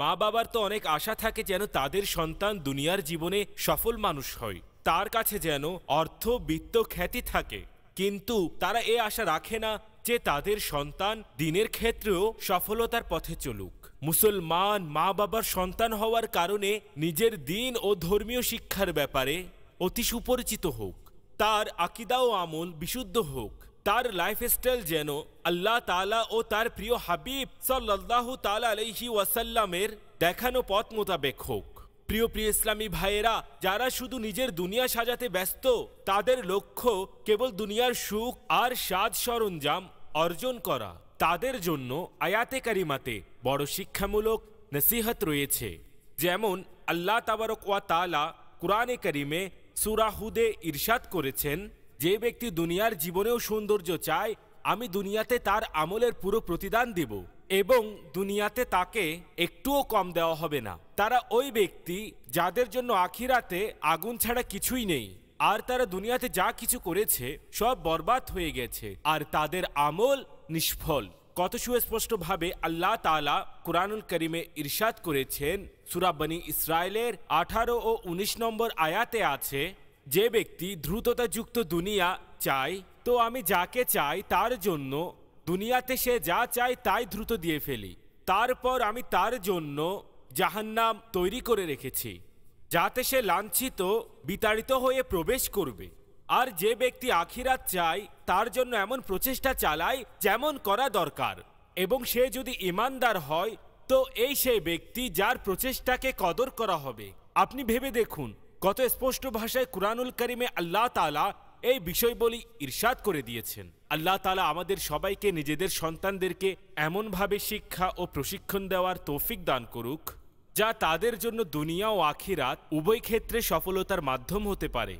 মা বাবার তো অনেক আশা থাকে যেন তাদের সন্তান দুনিয়ার জীবনে সফল মানুষ হয় তার কাছে যেন অর্থ বিত্ত খ্যাতি থাকে কিন্তু তারা এ আশা রাখে না যে তাদের সন্তান দিনের ক্ষেত্রেও সফলতার পথে চলুক মুসলমান মা বাবার সন্তান হওয়ার কারণে নিজের দিন ও ধর্মীয় শিক্ষার ব্যাপারে অতি সুপরিচিত হোক তার আকিদা ও আমল বিশুদ্ধ হোক তার লাইফস্টাইল যেন আল্লাহ তালা ও তার প্রিয় হাবিব সাল্লাহ তালা আলহি ওয়াসাল্লামের দেখানো পথ মোতাবেক হোক প্রিয় প্রিয় ইসলামী ভাইয়েরা যারা শুধু নিজের দুনিয়া সাজাতে ব্যস্ত তাদের লক্ষ্য কেবল দুনিয়ার সুখ আর সাজ সরঞ্জাম অর্জন করা তাদের জন্য আয়াতে কারিমাতে বড় শিক্ষামূলক নসিহত রয়েছে যেমন আল্লাহ তাবারকালা ওয়া কোরআনে করিমে সুরাহুদে ইরশাদ করেছেন যে ব্যক্তি দুনিয়ার জীবনেও সৌন্দর্য চায় আমি দুনিয়াতে তার আমলের পুরো প্রতিদান দেব এবং দুনিয়াতে তাকে একটুও কম দেওয়া হবে না তারা ওই ব্যক্তি যাদের জন্য আখিরাতে আগুন ছাড়া কিছুই নেই আর তারা দুনিয়াতে যা কিছু করেছে সব বরবাদ হয়ে গেছে আর তাদের আমল নিষ্ফল কত সুস্পষ্টভাবে আল্লাহ তালা কুরআনুল করিমে ইরশাদ করেছেন সুরাবনি ইসরায়েলের আঠারো ও ১৯ নম্বর আয়াতে আছে যে ব্যক্তি দ্রুততাযুক্ত দুনিয়া চায় তো আমি যাকে চাই তার জন্য দুনিয়াতে সে যা চায় তাই দ্রুত দিয়ে ফেলি তারপর আমি তার জন্য জাহান্নাম তৈরি করে রেখেছি যাতে সে লাঞ্ছিত বিতাড়িত হয়ে প্রবেশ করবে আর যে ব্যক্তি আখিরাত চায় তার জন্য এমন প্রচেষ্টা চালায় যেমন করা দরকার এবং সে যদি ইমানদার হয় তো এই সেই ব্যক্তি যার প্রচেষ্টাকে কদর করা হবে আপনি ভেবে দেখুন কত স্পষ্ট ভাষায় কুরআনুল করিমে আল্লাহ তালা এই বিষয় বলি ইরশাদ করে দিয়েছেন আল্লাহ তালা আমাদের সবাইকে নিজেদের সন্তানদেরকে এমনভাবে শিক্ষা ও প্রশিক্ষণ দেওয়ার তৌফিক দান করুক যা তাদের জন্য দুনিয়া ও আখিরাত উভয় ক্ষেত্রে সফলতার মাধ্যম হতে পারে